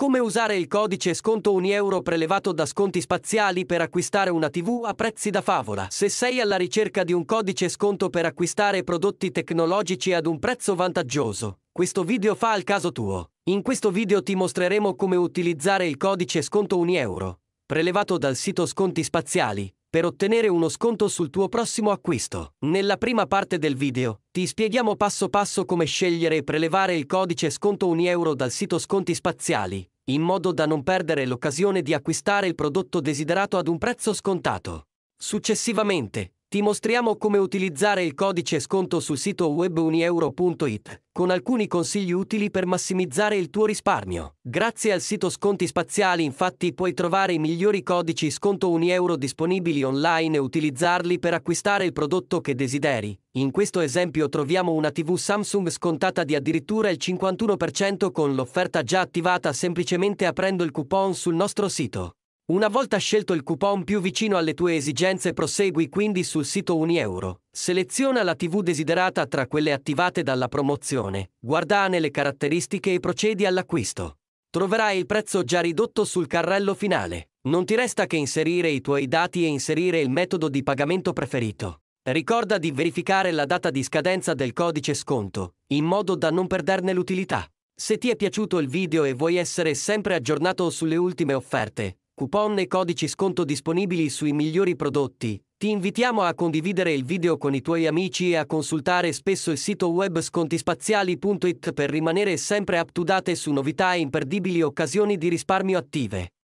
Come usare il codice sconto 1 euro prelevato da sconti spaziali per acquistare una TV a prezzi da favola? Se sei alla ricerca di un codice sconto per acquistare prodotti tecnologici ad un prezzo vantaggioso, questo video fa al caso tuo. In questo video ti mostreremo come utilizzare il codice sconto 1 euro, prelevato dal sito Sconti Spaziali, per ottenere uno sconto sul tuo prossimo acquisto. Nella prima parte del video ti spieghiamo passo passo come scegliere e prelevare il codice sconto 1 euro dal sito Sconti Spaziali, in modo da non perdere l'occasione di acquistare il prodotto desiderato ad un prezzo scontato. Successivamente, ti mostriamo come utilizzare il codice sconto sul sito web unieuro.it, con alcuni consigli utili per massimizzare il tuo risparmio. Grazie al sito Sconti Spaziali infatti puoi trovare i migliori codici sconto unieuro disponibili online e utilizzarli per acquistare il prodotto che desideri. In questo esempio troviamo una TV Samsung scontata di addirittura il 51% con l'offerta già attivata semplicemente aprendo il coupon sul nostro sito. Una volta scelto il coupon più vicino alle tue esigenze prosegui quindi sul sito Unieuro. Seleziona la TV desiderata tra quelle attivate dalla promozione, guardane le caratteristiche e procedi all'acquisto. Troverai il prezzo già ridotto sul carrello finale. Non ti resta che inserire i tuoi dati e inserire il metodo di pagamento preferito. Ricorda di verificare la data di scadenza del codice sconto, in modo da non perderne l'utilità. Se ti è piaciuto il video e vuoi essere sempre aggiornato sulle ultime offerte, coupon e codici sconto disponibili sui migliori prodotti, ti invitiamo a condividere il video con i tuoi amici e a consultare spesso il sito web scontispaziali.it per rimanere sempre up to date su novità e imperdibili occasioni di risparmio attive.